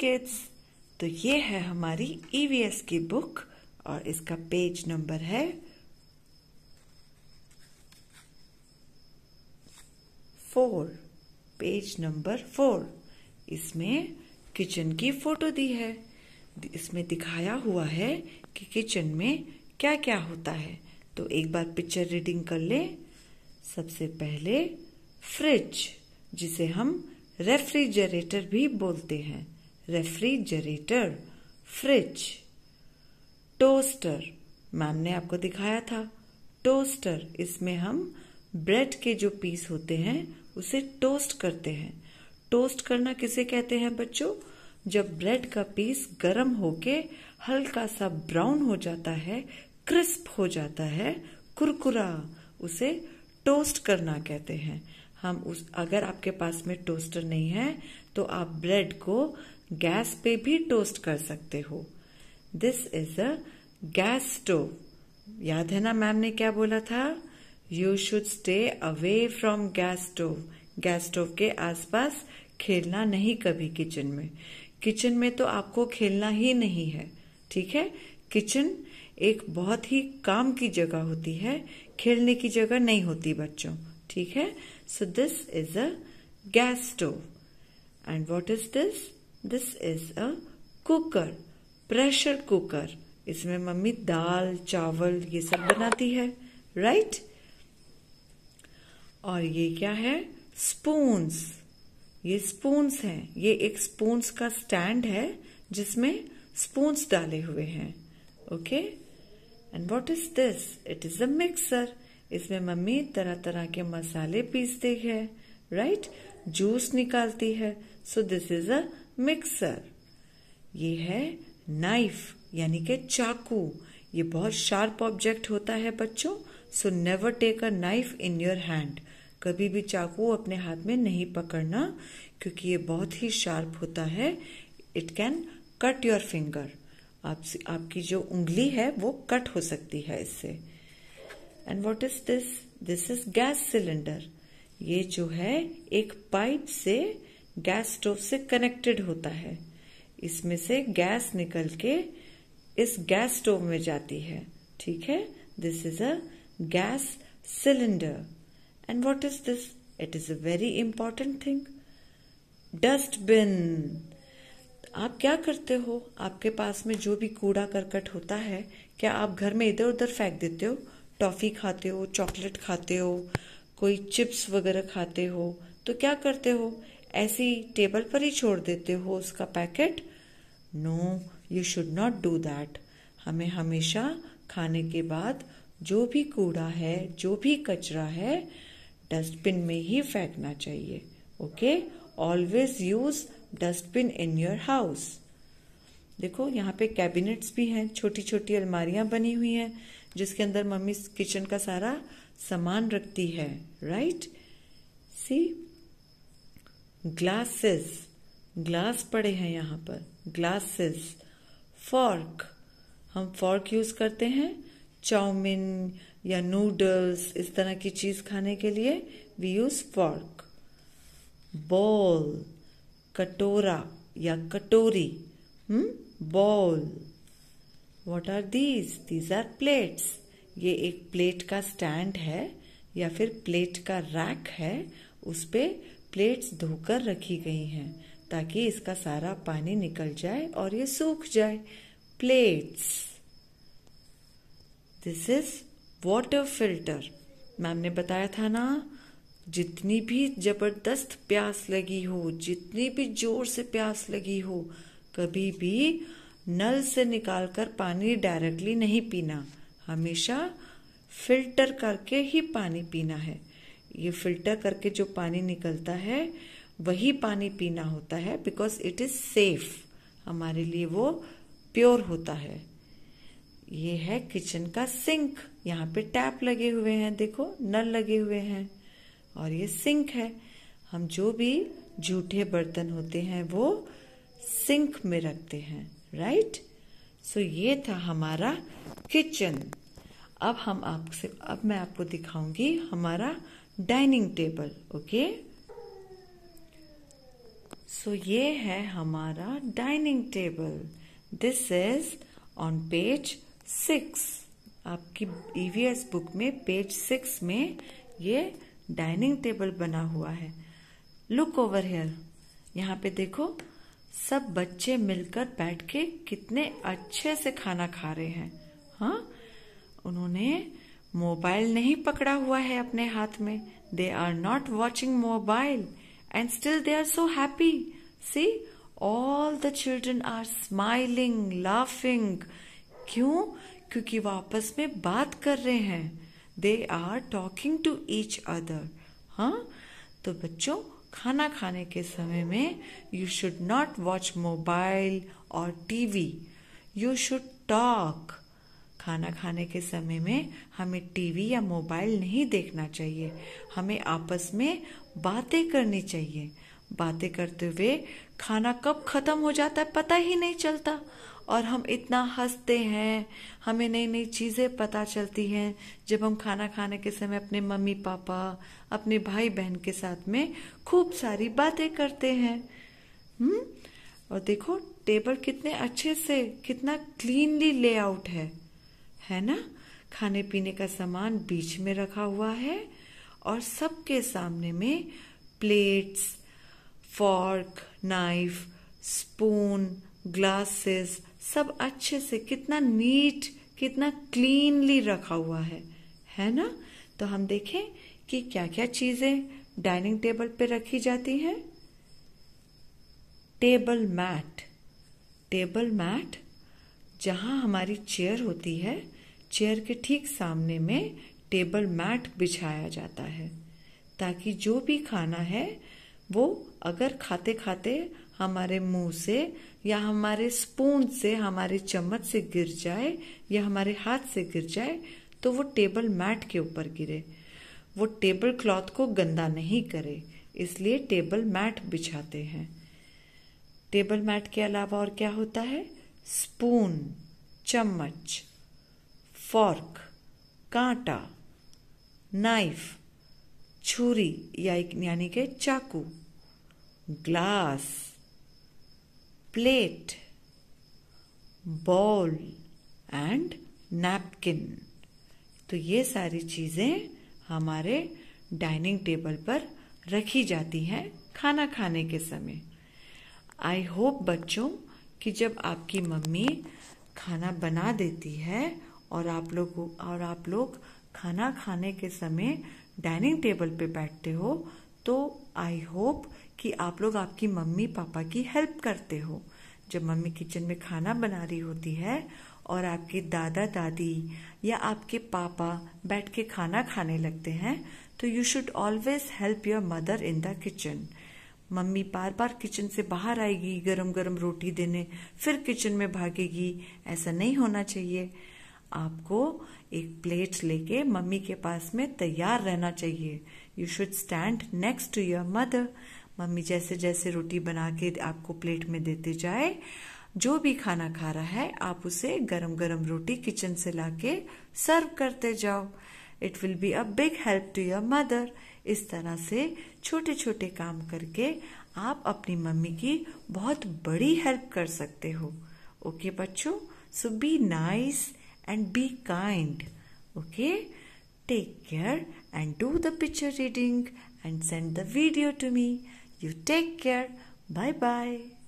Kids तो ये है हमारी ईवीएस e की बुक और इसका पेज नंबर है फोर पेज नंबर फोर इसमें किचन की फोटो दी है इसमें दिखाया हुआ है कि किचन में क्या क्या होता है तो एक बार पिक्चर रीडिंग कर ले सबसे पहले फ्रिज जिसे हम रेफ्रिजरेटर भी बोलते हैं रेफ्रिजरेटर फ्रिज टोस्टर मैम ने आपको दिखाया था टोस्टर इसमें हम ब्रेड के जो पीस होते हैं उसे टोस्ट करते हैं टोस्ट करना किसे कहते हैं बच्चों जब ब्रेड का पीस गर्म होके हल्का सा ब्राउन हो जाता है क्रिस्प हो जाता है कुरकुरा उसे टोस्ट करना कहते हैं हम उस अगर आपके पास में टोस्टर नहीं है तो आप ब्रेड को गैस पे भी टोस्ट कर सकते हो this is a gas stove याद है ना मैम ने क्या बोला था you should stay away from gas stove gas stove के आसपास खेलना नहीं कभी किचन में किचन में तो आपको खेलना ही नहीं है ठीक है किचन एक बहुत ही काम की जगह होती है खेलने की जगह नहीं होती बच्चों ठीक है so this is a gas stove and what is this this is a cooker pressure cooker इसमें मम्मी दाल चावल ये सब बनाती है राइट और ये क्या है स्पून्स ये स्पून्स हैं ये एक स्पून्स का स्टैंड है जिसमें स्पून्स डाले हुए हैं okay and what is this it is a mixer इसमें मम्मी तरह तरह के मसाले पीसते हैं राइट जूस निकालती है so this is a mixer ये है नाइफ यानी के चाकू ये बहुत शार्प ऑब्जेक्ट होता है बच्चों so never take a knife in your hand कभी भी चाकू अपने हाथ में नहीं पकड़ना क्योंकि ये बहुत ही शार्प होता है it can cut your finger आपकी जो उंगली है वो कट हो सकती है इससे and what is this this is gas cylinder ये जो है एक पाइप से गैस स्टोव से कनेक्टेड होता है इसमें से गैस निकल के इस गैस स्टोव में जाती है ठीक है this is a gas cylinder and what is this it is a very important thing dustbin आप क्या करते हो आपके पास में जो भी कूड़ा करकट होता है क्या आप घर में इधर उधर फेंक देते हो टॉफी खाते हो चॉकलेट खाते हो कोई चिप्स वगैरह खाते हो तो क्या करते हो ऐसी टेबल पर ही छोड़ देते हो उसका packet no you should not do that हमें हमेशा खाने के बाद जो भी कूड़ा है जो भी कचरा है डस्टबिन में ही फेंकना चाहिए okay always use dustbin in your house देखो यहाँ पे कैबिनेट्स भी हैं छोटी छोटी अलमारियां बनी हुई हैं जिसके अंदर मम्मी किचन का सारा सामान रखती है राइट सी ग्लासेस ग्लास पड़े हैं यहाँ पर ग्लासेस फॉर्क हम फॉर्क यूज करते हैं चाउमिन या नूडल्स इस तरह की चीज खाने के लिए वी यूज फॉर्क बॉल कटोरा या कटोरी bowl what are these these are plates ये एक प्लेट का स्टैंड है या फिर प्लेट का रैक है उस पे प्लेट्स धोकर रखी गई हैं ताकि इसका सारा पानी निकल जाए और ये सूख जाए plates this is water filter ma'am ने बताया था ना जितनी भी जबरदस्त प्यास लगी हो जितनी भी जोर से प्यास लगी हो कभी भी नल से निकालकर पानी डायरेक्टली नहीं पीना हमेशा फिल्टर करके ही पानी पीना है ये फिल्टर करके जो पानी निकलता है वही पानी पीना होता है बिकॉज इट इज सेफ हमारे लिए वो प्योर होता है ये है किचन का सिंक यहाँ पे टैप लगे हुए हैं देखो नल लगे हुए हैं और ये सिंक है हम जो भी झूठे बर्तन होते हैं वो सिंक में रखते हैं राइट सो so, ये था हमारा किचन अब हम आपसे अब मैं आपको दिखाऊंगी हमारा डाइनिंग टेबल ओके सो ये है हमारा dining table this is on page six आपकी ईवीएस बुक में पेज सिक्स में ये डाइनिंग टेबल बना हुआ है लुक ओवर हेयर यहाँ पे देखो सब बच्चे मिलकर बैठ के कितने अच्छे से खाना खा रहे हैं हा? उन्होंने मोबाइल नहीं पकड़ा हुआ है अपने हाथ में they are not watching mobile and still they are so happy see all the children are smiling laughing क्यों क्योंकि वो आपस में बात कर रहे हैं they are talking to each other हाँ तो बच्चों खाना खाने के समय में you should not watch mobile और टीवी यू शुड टॉक खाना खाने के समय में हमें टीवी या मोबाइल नहीं देखना चाहिए हमें आपस में बातें करनी चाहिए बातें करते हुए खाना कब खत्म हो जाता है पता ही नहीं चलता और हम इतना हंसते हैं हमें नई नई चीज़ें पता चलती हैं जब हम खाना खाने के समय अपने मम्मी पापा अपने भाई बहन के साथ में खूब सारी बातें करते हैं हम्म और देखो टेबल कितने अच्छे से कितना क्लीनली लेआउट है है ना खाने पीने का सामान बीच में रखा हुआ है और सबके सामने में plates fork knife spoon glasses सब अच्छे से कितना नीट कितना क्लीनली रखा हुआ है है ना तो हम देखें कि क्या क्या चीजें डाइनिंग टेबल पे रखी जाती हैं टेबल मैट टेबल मैट जहां हमारी चेयर होती है चेयर के ठीक सामने में टेबल मैट बिछाया जाता है ताकि जो भी खाना है वो अगर खाते खाते हमारे मुंह से या हमारे स्पून से हमारे चम्मच से गिर जाए या हमारे हाथ से गिर जाए तो वो टेबल मैट के ऊपर गिरे वो टेबल क्लॉथ को गंदा नहीं करे इसलिए टेबल मैट बिछाते हैं टेबल मैट के अलावा और क्या होता है स्पून चम्मच फॉर्क कांटा नाइफ छुरी या यानी के चाकू glass plate bowl and napkin तो ये सारी चीज़ें हमारे डाइनिंग टेबल पर रखी जाती हैं खाना खाने के समय आई होप बच्चों कि जब आपकी मम्मी खाना बना देती है और आप लोग और आप लोग खाना खाने के समय डाइनिंग टेबल पे बैठते हो तो आई होप कि आप लोग आपकी मम्मी पापा की हेल्प करते हो जब मम्मी किचन में खाना बना रही होती है और आपके दादा दादी या आपके पापा बैठ के खाना खाने लगते हैं तो you should always help your mother in the kitchen mummy बार बार किचन से बाहर आएगी गरम गरम रोटी देने फिर किचन में भागेगी ऐसा नहीं होना चाहिए आपको एक प्लेट लेके मम्मी के पास में तैयार रहना चाहिए you should stand next to your mother mummy जैसे जैसे रोटी बना के आपको प्लेट में देते जाए जो भी खाना खा रहा है आप उसे गरम गरम रोटी किचन से लाके सर्व करते जाओ it will be a big help to your mother इस तरह से छोटे छोटे काम करके आप अपनी मम्मी की बहुत बड़ी हेल्प कर सकते हो ओके बच्चों so be nice and be kind okay take care and do the picture reading and send the video to me you take care bye bye